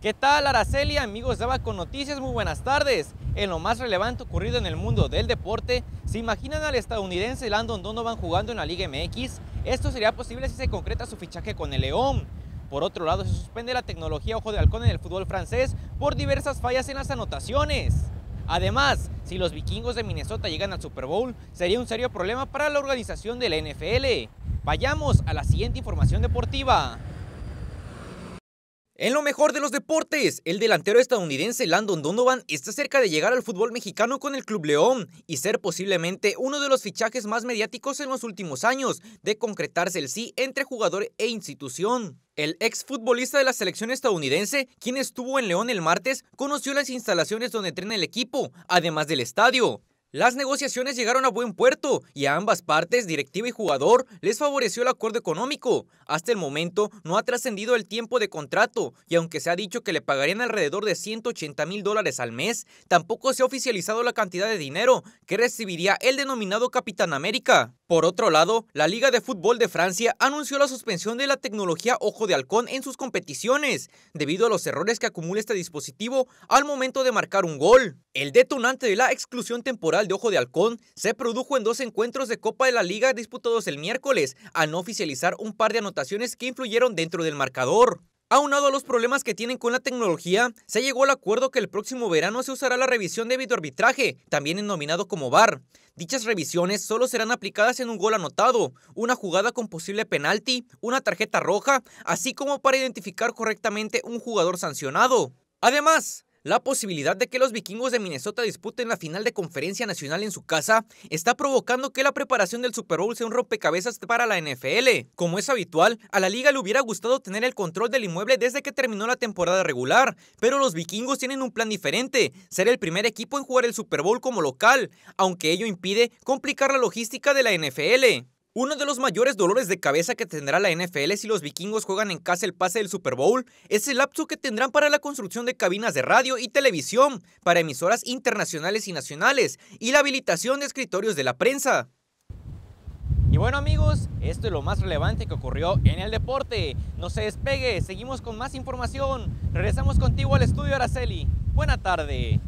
¿Qué tal Araceli, amigos de con Noticias? Muy buenas tardes. En lo más relevante ocurrido en el mundo del deporte, ¿se imaginan al estadounidense Landon Donovan jugando en la Liga MX? Esto sería posible si se concreta su fichaje con el León. Por otro lado, se suspende la tecnología ojo de halcón en el fútbol francés por diversas fallas en las anotaciones. Además, si los vikingos de Minnesota llegan al Super Bowl, sería un serio problema para la organización de la NFL. Vayamos a la siguiente información deportiva. En lo mejor de los deportes, el delantero estadounidense Landon Donovan está cerca de llegar al fútbol mexicano con el Club León y ser posiblemente uno de los fichajes más mediáticos en los últimos años, de concretarse el sí entre jugador e institución. El exfutbolista de la selección estadounidense, quien estuvo en León el martes, conoció las instalaciones donde entrena el equipo, además del estadio. Las negociaciones llegaron a buen puerto y a ambas partes, directiva y jugador, les favoreció el acuerdo económico. Hasta el momento no ha trascendido el tiempo de contrato y aunque se ha dicho que le pagarían alrededor de 180 mil dólares al mes, tampoco se ha oficializado la cantidad de dinero que recibiría el denominado Capitán América. Por otro lado, la Liga de Fútbol de Francia anunció la suspensión de la tecnología ojo de halcón en sus competiciones, debido a los errores que acumula este dispositivo al momento de marcar un gol. El detonante de la exclusión temporal de ojo de halcón se produjo en dos encuentros de Copa de la Liga disputados el miércoles, al no oficializar un par de anotaciones que influyeron dentro del marcador. Aunado a los problemas que tienen con la tecnología, se llegó al acuerdo que el próximo verano se usará la revisión de arbitraje, también denominado como VAR. Dichas revisiones solo serán aplicadas en un gol anotado, una jugada con posible penalti, una tarjeta roja, así como para identificar correctamente un jugador sancionado. Además, la posibilidad de que los vikingos de Minnesota disputen la final de conferencia nacional en su casa está provocando que la preparación del Super Bowl sea un rompecabezas para la NFL. Como es habitual, a la liga le hubiera gustado tener el control del inmueble desde que terminó la temporada regular, pero los vikingos tienen un plan diferente, ser el primer equipo en jugar el Super Bowl como local, aunque ello impide complicar la logística de la NFL. Uno de los mayores dolores de cabeza que tendrá la NFL si los vikingos juegan en casa el pase del Super Bowl es el lapso que tendrán para la construcción de cabinas de radio y televisión para emisoras internacionales y nacionales y la habilitación de escritorios de la prensa. Y bueno amigos, esto es lo más relevante que ocurrió en el deporte. No se despegue, seguimos con más información. Regresamos contigo al estudio Araceli. Buena tarde.